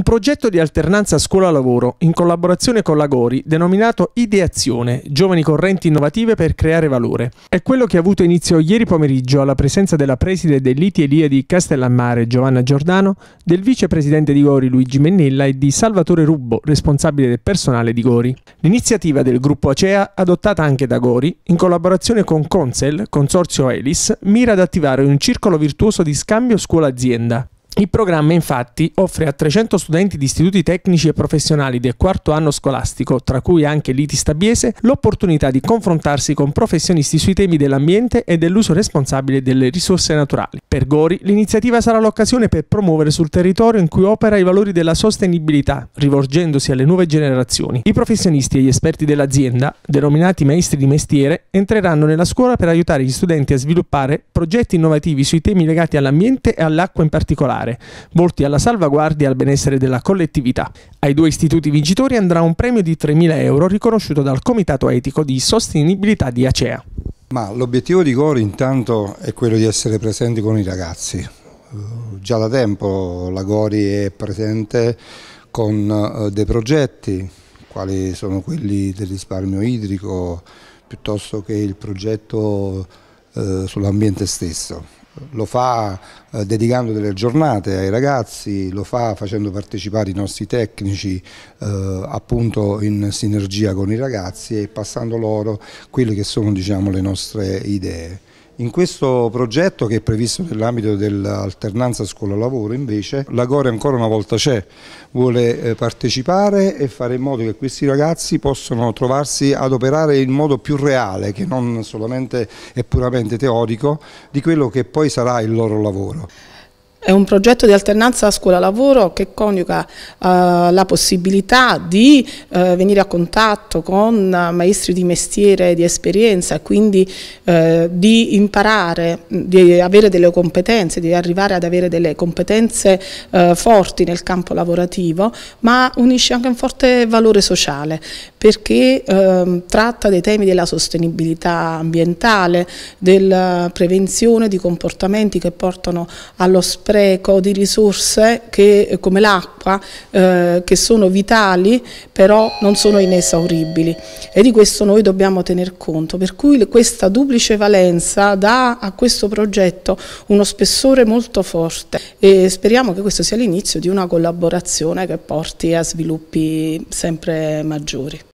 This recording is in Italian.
un progetto di alternanza scuola-lavoro in collaborazione con l'Agori denominato Ideazione, giovani correnti innovative per creare valore. È quello che ha avuto inizio ieri pomeriggio alla presenza della preside dell'ITELIA di Castellammare Giovanna Giordano, del vicepresidente di Gori Luigi Mennella e di Salvatore Rubbo, responsabile del personale di Gori. L'iniziativa del gruppo ACEA, adottata anche da Gori, in collaborazione con Consel, Consorzio Elis, mira ad attivare un circolo virtuoso di scambio scuola-azienda il programma infatti offre a 300 studenti di istituti tecnici e professionali del quarto anno scolastico, tra cui anche l'ITI Stabiese, l'opportunità di confrontarsi con professionisti sui temi dell'ambiente e dell'uso responsabile delle risorse naturali. Per Gori l'iniziativa sarà l'occasione per promuovere sul territorio in cui opera i valori della sostenibilità, rivolgendosi alle nuove generazioni. I professionisti e gli esperti dell'azienda, denominati maestri di mestiere, entreranno nella scuola per aiutare gli studenti a sviluppare progetti innovativi sui temi legati all'ambiente e all'acqua in particolare particolare, volti alla salvaguardia e al benessere della collettività. Ai due istituti vincitori andrà un premio di 3.000 euro riconosciuto dal Comitato Etico di Sostenibilità di Acea. Ma l'obiettivo di Gori intanto è quello di essere presenti con i ragazzi. Già da tempo la Gori è presente con eh, dei progetti, quali sono quelli del risparmio idrico, piuttosto che il progetto eh, sull'ambiente stesso lo fa eh, dedicando delle giornate ai ragazzi, lo fa facendo partecipare i nostri tecnici eh, appunto in sinergia con i ragazzi e passando loro quelle che sono diciamo, le nostre idee. In questo progetto che è previsto nell'ambito dell'alternanza scuola-lavoro invece la Gore ancora una volta c'è, vuole eh, partecipare e fare in modo che questi ragazzi possano trovarsi ad operare in modo più reale che non solamente e puramente teorico di quello che poi sarà il loro lavoro. È un progetto di alternanza scuola-lavoro che coniuga uh, la possibilità di uh, venire a contatto con eh, maestri di mestiere di esperienza, e quindi uh, di imparare, di avere delle competenze, di arrivare ad avere delle competenze forti nel campo lavorativo, ma unisce anche un forte valore sociale perché ehm, tratta dei temi della sostenibilità ambientale, della prevenzione di comportamenti che portano allo spazio spreco di risorse che, eh, come l'acqua eh, che sono vitali però non sono inesauribili e di questo noi dobbiamo tener conto. Per cui questa duplice valenza dà a questo progetto uno spessore molto forte e speriamo che questo sia l'inizio di una collaborazione che porti a sviluppi sempre maggiori.